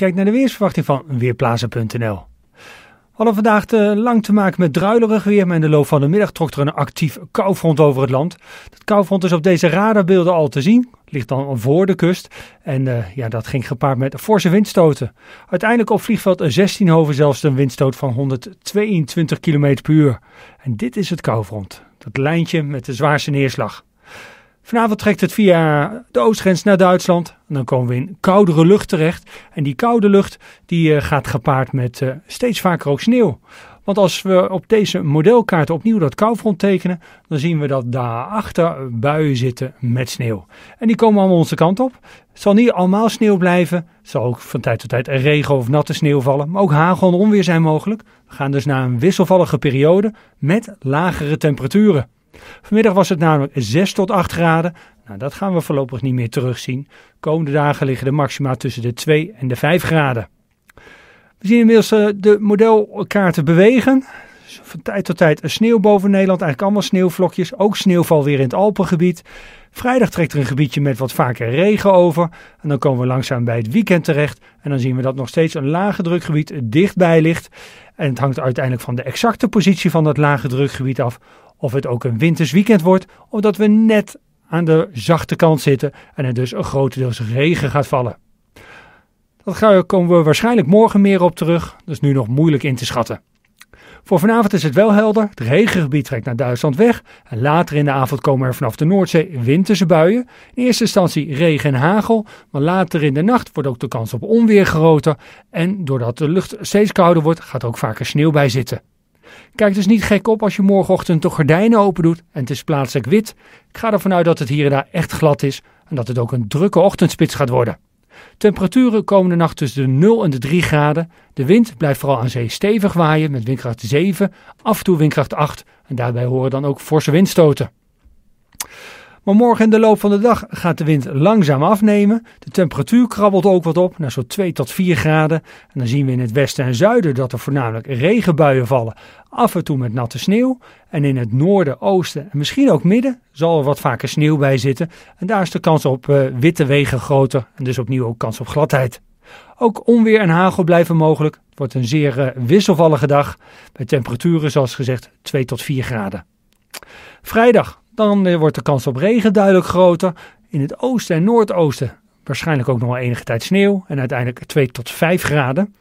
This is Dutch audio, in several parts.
Kijk naar de weersverwachting van Weerplaza.nl. We hadden vandaag te lang te maken met druilerig weer, maar in de loop van de middag trok er een actief koufront over het land. Dat koufront is op deze radarbeelden al te zien, ligt dan voor de kust en eh, ja, dat ging gepaard met forse windstoten. Uiteindelijk op vliegveld 16 hoven zelfs een windstoot van 122 km per uur. En dit is het koufront, dat lijntje met de zwaarste neerslag. Vanavond trekt het via de oostgrens naar Duitsland, en dan komen we in koudere lucht terecht. En die koude lucht die, eh, gaat gepaard met eh, steeds vaker ook sneeuw. Want als we op deze modelkaart opnieuw dat koufront tekenen, dan zien we dat daarachter buien zitten met sneeuw. En die komen allemaal onze kant op. Het zal niet allemaal sneeuw blijven. Het zal ook van tijd tot tijd regen of natte sneeuw vallen. Maar ook hagel en onweer zijn mogelijk. We gaan dus naar een wisselvallige periode met lagere temperaturen. Vanmiddag was het namelijk 6 tot 8 graden. Nou, dat gaan we voorlopig niet meer terugzien. Komende dagen liggen de maxima tussen de 2 en de 5 graden. We zien inmiddels eh, de modelkaarten bewegen van tijd tot tijd sneeuw boven Nederland. Eigenlijk allemaal sneeuwvlokjes. Ook sneeuwval weer in het Alpengebied. Vrijdag trekt er een gebiedje met wat vaker regen over. En dan komen we langzaam bij het weekend terecht. En dan zien we dat nog steeds een lage drukgebied dichtbij ligt. En het hangt uiteindelijk van de exacte positie van dat lage drukgebied af. Of het ook een winters weekend wordt, of dat we net aan de zachte kant zitten en er dus een grotendeels regen gaat vallen. Dat komen we waarschijnlijk morgen meer op terug, dus nu nog moeilijk in te schatten. Voor vanavond is het wel helder. Het regengebied trekt naar Duitsland weg. En later in de avond komen er vanaf de Noordzee winterse buien. In eerste instantie regen en hagel. Maar later in de nacht wordt ook de kans op onweer groter. En doordat de lucht steeds kouder wordt, gaat er ook vaker sneeuw bij zitten. Kijk dus niet gek op als je morgenochtend de gordijnen open doet en het is plaatselijk wit. Ik ga ervan uit dat het hier en daar echt glad is en dat het ook een drukke ochtendspits gaat worden. Temperaturen komende nacht tussen de 0 en de 3 graden. De wind blijft vooral aan zee stevig waaien met windkracht 7, af en toe windkracht 8. En daarbij horen dan ook forse windstoten. Maar morgen in de loop van de dag gaat de wind langzaam afnemen. De temperatuur krabbelt ook wat op naar zo'n 2 tot 4 graden. En dan zien we in het westen en zuiden dat er voornamelijk regenbuien vallen. Af en toe met natte sneeuw. En in het noorden, oosten en misschien ook midden zal er wat vaker sneeuw bij zitten. En daar is de kans op eh, witte wegen groter. En dus opnieuw ook kans op gladheid. Ook onweer en hagel blijven mogelijk. Het wordt een zeer eh, wisselvallige dag. Bij temperaturen, zoals gezegd, 2 tot 4 graden. Vrijdag dan wordt de kans op regen duidelijk groter. In het oosten en noordoosten waarschijnlijk ook nog wel enige tijd sneeuw en uiteindelijk 2 tot 5 graden.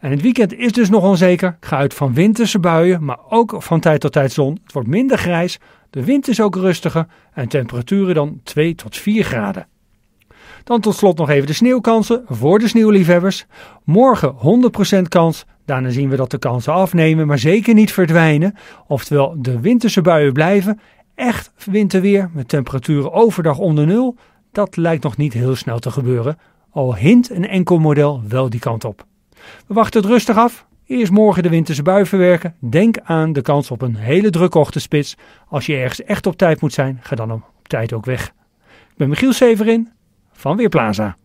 En het weekend is dus nog onzeker. Ik ga uit van winterse buien, maar ook van tijd tot tijd zon. Het wordt minder grijs, de wind is ook rustiger en temperaturen dan 2 tot 4 graden. Dan tot slot nog even de sneeuwkansen voor de sneeuwliefhebbers. Morgen 100% kans. Daarna zien we dat de kansen afnemen, maar zeker niet verdwijnen. Oftewel, de winterse buien blijven echt winterweer met temperaturen overdag onder nul, dat lijkt nog niet heel snel te gebeuren, al hint een enkel model wel die kant op. We wachten het rustig af. Eerst morgen de winterse bui verwerken. Denk aan de kans op een hele drukke ochtendspits. Als je ergens echt op tijd moet zijn, ga dan op tijd ook weg. Ik ben Michiel Severin van Weerplaza.